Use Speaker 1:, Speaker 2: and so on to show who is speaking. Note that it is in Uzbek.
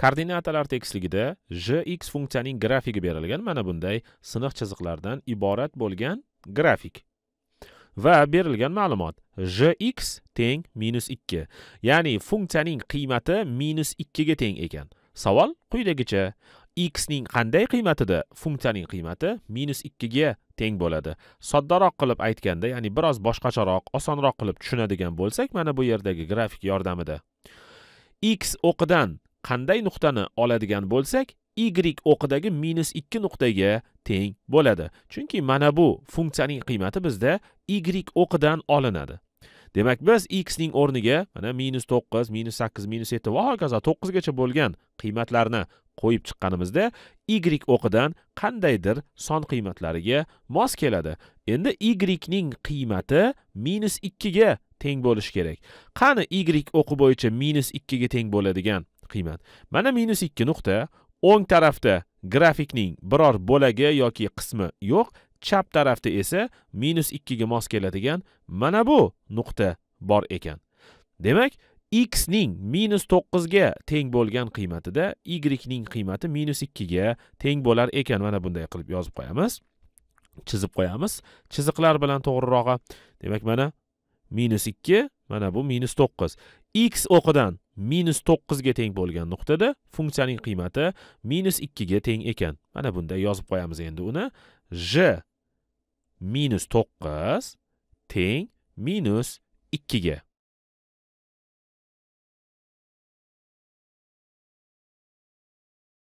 Speaker 1: koordinatalar tekisligida jx funksiyaning grafigi berilgan mana bunday siniq chiziqlardan iborat bo'lgan grafik va berilgan ma'lumot jx teng minus ya'ni funksiyaning qiymati minus ga teng ekan savol quyidagicha x ning qanday qiymatida funksiyaning qiymati minus ga teng bo'ladi soddaroq qilib aytganda ya'ni biroz boshqacharoq osonroq qilib tushunadigan bo'lsak mana bu yerdagi grafik yordamida x o'qidan qanday nuqtani oladigan bo'lsak y o'qidagi minus ikki nuqtaga teng bo'ladi chunki mana bu funksiyaning qiymati bizda y o'qidan olinadi demak biz x ning o'rniga mana minus to'qqiz minus sakkiz minus yetti va hokazo to'qqizgacha bo'lgan qiymatlarni qo'yib chiqqanimizda y o'qidan qandaydir son qiymatlariga mos keladi endi y ning qiymati minus ikkiga teng bo'lishi kerak qani y o'qi bo'yicha minus ikkiga teng bo'ladigan qiymat mana minus ikki nuqta o'ng tarafda grafikning biror bo'lagi yoki qismi yo'q chap tarafda esa minus ikkiga mos keladigan mana bu nuqta bor ekan demak x ning minus to'qqizga teng bo'lgan qiymatida y ning qiymati minus ikkiga teng bo'lar ekan mana bunday qilib yozib qo'yamiz chizib qo'yamiz chiziqlar bilan to'g'rirog'i demak mana minus ikki mana bu minus to'qqiz x o'qidan minus to'qqizga teng bo'lgan nuqtada funksiyaning qiymati minus ikkiga teng ekan mana bunday yozib qo'yamiz endi uni j minus to'qqiz teng minus ikkiga